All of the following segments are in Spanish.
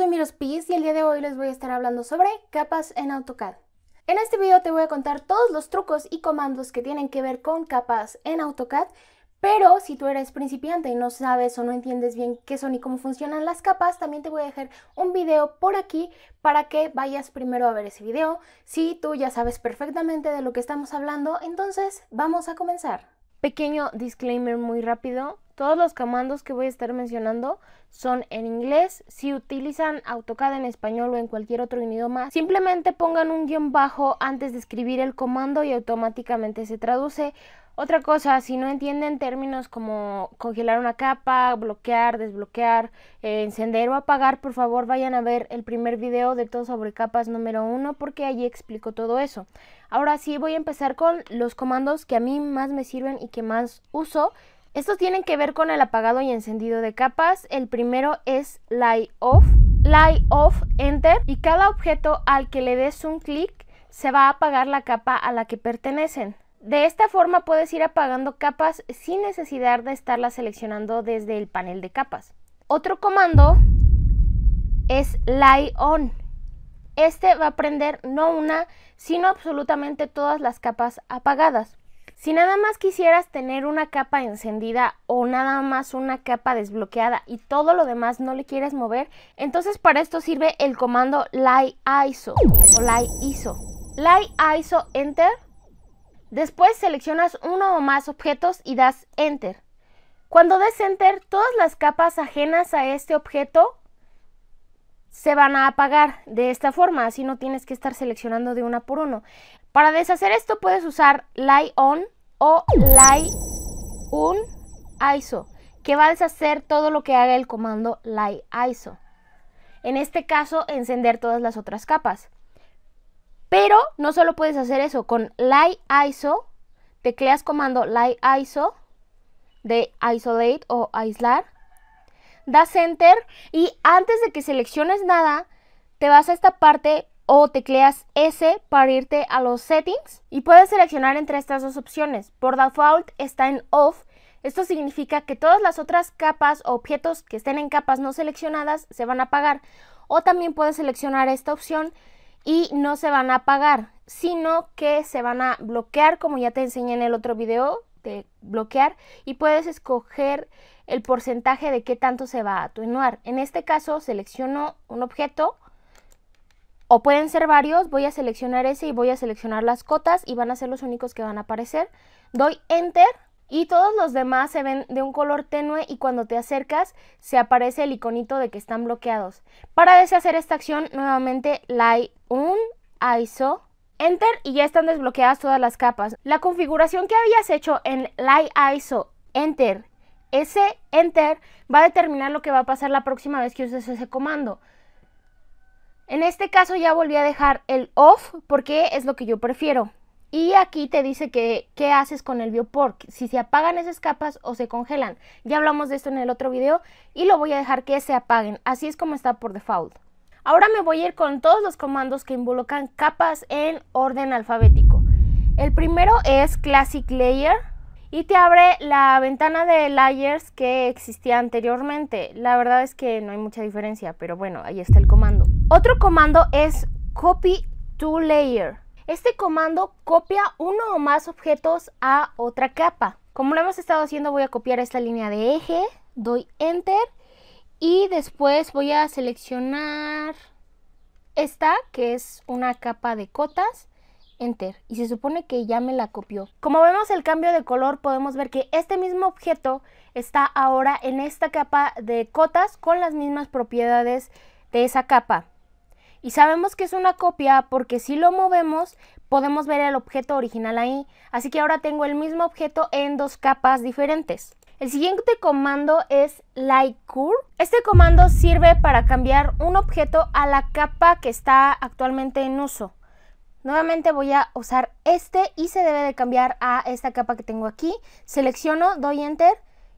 soy Miros Piz y el día de hoy les voy a estar hablando sobre capas en AutoCAD. En este video te voy a contar todos los trucos y comandos que tienen que ver con capas en AutoCAD, pero si tú eres principiante y no sabes o no entiendes bien qué son y cómo funcionan las capas, también te voy a dejar un video por aquí para que vayas primero a ver ese video. Si tú ya sabes perfectamente de lo que estamos hablando, entonces vamos a comenzar. Pequeño disclaimer muy rápido, todos los comandos que voy a estar mencionando son en inglés. Si utilizan AutoCAD en español o en cualquier otro idioma, simplemente pongan un guión bajo antes de escribir el comando y automáticamente se traduce. Otra cosa, si no entienden términos como congelar una capa, bloquear, desbloquear, eh, encender o apagar, por favor vayan a ver el primer video de todo sobre capas número uno, porque allí explico todo eso. Ahora sí voy a empezar con los comandos que a mí más me sirven y que más uso. Estos tienen que ver con el apagado y encendido de capas. El primero es Light Off. Light Off Enter. Y cada objeto al que le des un clic se va a apagar la capa a la que pertenecen. De esta forma puedes ir apagando capas sin necesidad de estarlas seleccionando desde el panel de capas. Otro comando es Light On. Este va a prender no una, sino absolutamente todas las capas apagadas. Si nada más quisieras tener una capa encendida o nada más una capa desbloqueada y todo lo demás no le quieres mover, entonces para esto sirve el comando Light ISO o Light ISO. Light ISO Enter. Después seleccionas uno o más objetos y das Enter. Cuando des Enter, todas las capas ajenas a este objeto se van a apagar de esta forma, así no tienes que estar seleccionando de una por uno. Para deshacer esto puedes usar LIGHT On o LIGHT Un ISO, que va a deshacer todo lo que haga el comando LIGHT ISO. En este caso, encender todas las otras capas. Pero no solo puedes hacer eso, con LIGHT ISO, tecleas comando LIGHT ISO de isolate o aislar, das enter y antes de que selecciones nada, te vas a esta parte o tecleas S para irte a los settings y puedes seleccionar entre estas dos opciones. Por default está en off. Esto significa que todas las otras capas o objetos que estén en capas no seleccionadas se van a apagar. O también puedes seleccionar esta opción y no se van a apagar, sino que se van a bloquear como ya te enseñé en el otro video de bloquear y puedes escoger el porcentaje de qué tanto se va a atenuar. En este caso selecciono un objeto o pueden ser varios, voy a seleccionar ese y voy a seleccionar las cotas y van a ser los únicos que van a aparecer. Doy Enter y todos los demás se ven de un color tenue y cuando te acercas se aparece el iconito de que están bloqueados. Para deshacer esta acción nuevamente Light un ISO Enter y ya están desbloqueadas todas las capas. La configuración que habías hecho en Light ISO Enter S, Enter va a determinar lo que va a pasar la próxima vez que uses ese comando. En este caso ya volví a dejar el off porque es lo que yo prefiero. Y aquí te dice que qué haces con el Biopork, si se apagan esas capas o se congelan. Ya hablamos de esto en el otro video y lo voy a dejar que se apaguen. Así es como está por default. Ahora me voy a ir con todos los comandos que involucran capas en orden alfabético. El primero es Classic Layer, y te abre la ventana de layers que existía anteriormente. La verdad es que no hay mucha diferencia, pero bueno, ahí está el comando. Otro comando es copy to layer. Este comando copia uno o más objetos a otra capa. Como lo hemos estado haciendo, voy a copiar esta línea de eje, doy enter y después voy a seleccionar esta que es una capa de cotas Enter y se supone que ya me la copió. Como vemos el cambio de color podemos ver que este mismo objeto está ahora en esta capa de cotas con las mismas propiedades de esa capa. Y sabemos que es una copia porque si lo movemos podemos ver el objeto original ahí. Así que ahora tengo el mismo objeto en dos capas diferentes. El siguiente comando es like curve. Este comando sirve para cambiar un objeto a la capa que está actualmente en uso. Nuevamente voy a usar este y se debe de cambiar a esta capa que tengo aquí. Selecciono, doy Enter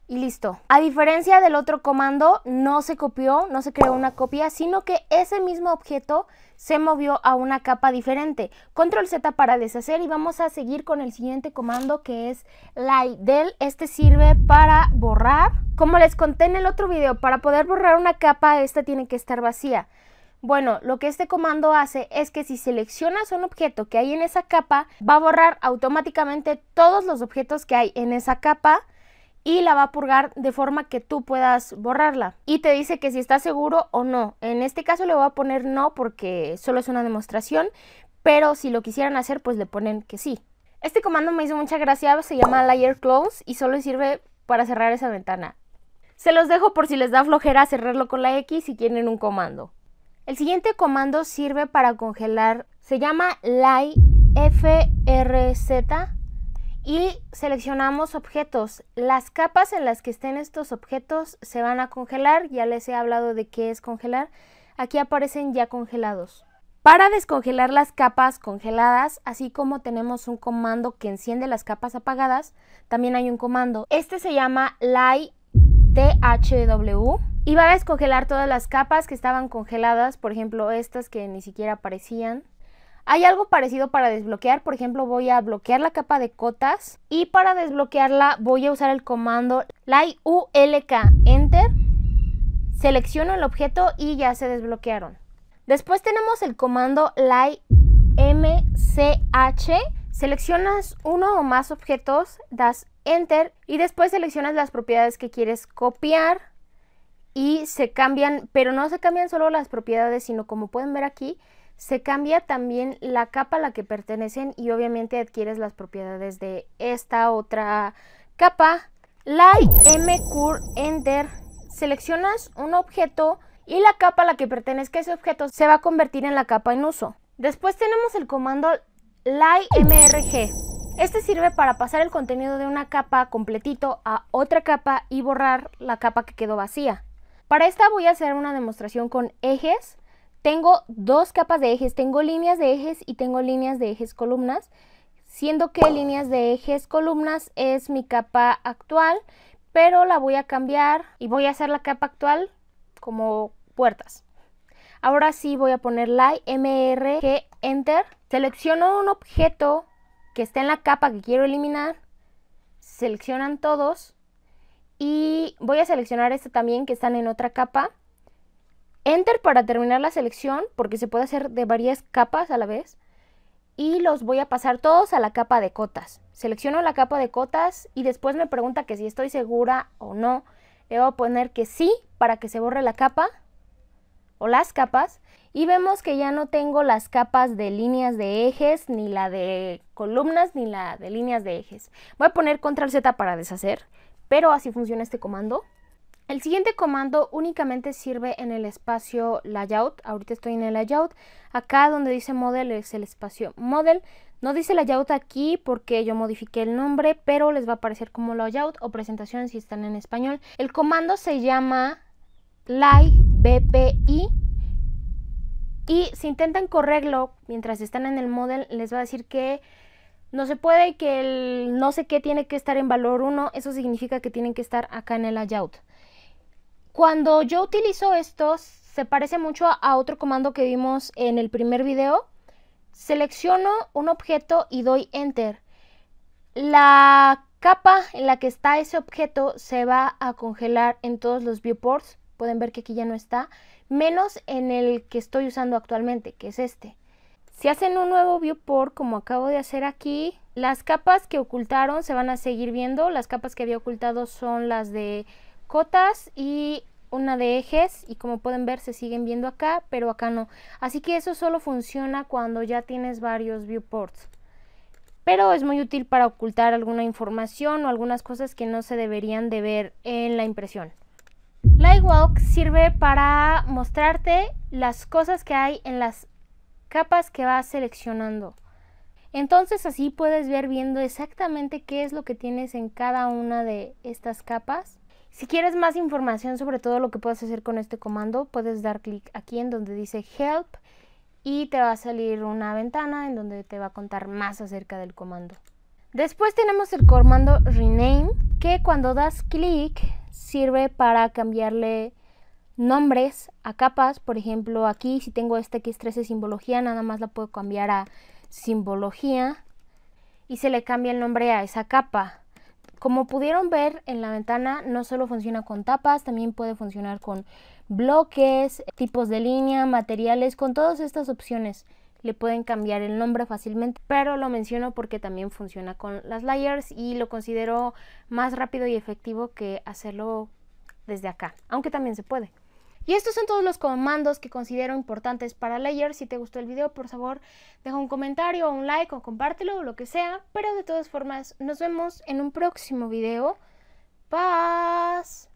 y listo. A diferencia del otro comando, no se copió, no se creó una copia, sino que ese mismo objeto se movió a una capa diferente. Control Z para deshacer y vamos a seguir con el siguiente comando que es Del. Este sirve para borrar. Como les conté en el otro video, para poder borrar una capa, esta tiene que estar vacía. Bueno, lo que este comando hace es que si seleccionas un objeto que hay en esa capa, va a borrar automáticamente todos los objetos que hay en esa capa y la va a purgar de forma que tú puedas borrarla. Y te dice que si está seguro o no. En este caso le voy a poner no porque solo es una demostración, pero si lo quisieran hacer pues le ponen que sí. Este comando me hizo mucha gracia, se llama layer close y solo sirve para cerrar esa ventana. Se los dejo por si les da flojera cerrarlo con la X si tienen un comando. El siguiente comando sirve para congelar, se llama LIFRZ y seleccionamos objetos. Las capas en las que estén estos objetos se van a congelar, ya les he hablado de qué es congelar. Aquí aparecen ya congelados. Para descongelar las capas congeladas, así como tenemos un comando que enciende las capas apagadas, también hay un comando. Este se llama Lythw. Y va a descongelar todas las capas que estaban congeladas, por ejemplo estas que ni siquiera aparecían. Hay algo parecido para desbloquear, por ejemplo voy a bloquear la capa de cotas y para desbloquearla voy a usar el comando LIULK Enter, selecciono el objeto y ya se desbloquearon. Después tenemos el comando LIMCH, seleccionas uno o más objetos, das Enter y después seleccionas las propiedades que quieres copiar y se cambian, pero no se cambian solo las propiedades, sino como pueden ver aquí, se cambia también la capa a la que pertenecen y obviamente adquieres las propiedades de esta otra capa. Like Cur enter seleccionas un objeto y la capa a la que pertenezca ese objeto se va a convertir en la capa en uso. Después tenemos el comando Light MRG. Este sirve para pasar el contenido de una capa completito a otra capa y borrar la capa que quedó vacía. Para esta voy a hacer una demostración con ejes. Tengo dos capas de ejes, tengo líneas de ejes y tengo líneas de ejes columnas, siendo que líneas de ejes columnas es mi capa actual, pero la voy a cambiar y voy a hacer la capa actual como puertas. Ahora sí voy a poner mr, g, Enter. Selecciono un objeto que está en la capa que quiero eliminar. Seleccionan todos. Y voy a seleccionar esta también que están en otra capa. Enter para terminar la selección porque se puede hacer de varias capas a la vez. Y los voy a pasar todos a la capa de cotas. Selecciono la capa de cotas y después me pregunta que si estoy segura o no. Le voy a poner que sí para que se borre la capa o las capas. Y vemos que ya no tengo las capas de líneas de ejes, ni la de columnas, ni la de líneas de ejes. Voy a poner control Z para deshacer pero así funciona este comando. El siguiente comando únicamente sirve en el espacio layout. Ahorita estoy en el layout. Acá donde dice model es el espacio model. No dice layout aquí porque yo modifiqué el nombre, pero les va a aparecer como layout o presentación si están en español. El comando se llama lay bpi y si intentan correrlo mientras están en el model les va a decir que no se puede que el no sé qué tiene que estar en valor 1, eso significa que tienen que estar acá en el layout. Cuando yo utilizo esto, se parece mucho a otro comando que vimos en el primer video. Selecciono un objeto y doy Enter. La capa en la que está ese objeto se va a congelar en todos los viewports. Pueden ver que aquí ya no está, menos en el que estoy usando actualmente, que es este. Si hacen un nuevo viewport, como acabo de hacer aquí, las capas que ocultaron se van a seguir viendo. Las capas que había ocultado son las de cotas y una de ejes y como pueden ver se siguen viendo acá, pero acá no. Así que eso solo funciona cuando ya tienes varios viewports. Pero es muy útil para ocultar alguna información o algunas cosas que no se deberían de ver en la impresión. Lightwalk sirve para mostrarte las cosas que hay en las capas que vas seleccionando. Entonces así puedes ver viendo exactamente qué es lo que tienes en cada una de estas capas. Si quieres más información sobre todo lo que puedes hacer con este comando, puedes dar clic aquí en donde dice Help y te va a salir una ventana en donde te va a contar más acerca del comando. Después tenemos el comando rename que cuando das clic sirve para cambiarle nombres a capas. Por ejemplo, aquí si tengo este que es 13 simbología, nada más la puedo cambiar a simbología y se le cambia el nombre a esa capa. Como pudieron ver en la ventana, no solo funciona con tapas, también puede funcionar con bloques, tipos de línea, materiales, con todas estas opciones le pueden cambiar el nombre fácilmente, pero lo menciono porque también funciona con las layers y lo considero más rápido y efectivo que hacerlo desde acá, aunque también se puede. Y estos son todos los comandos que considero importantes para Layer. Si te gustó el video, por favor, deja un comentario, un like o compártelo o lo que sea. Pero de todas formas, nos vemos en un próximo video. Paz.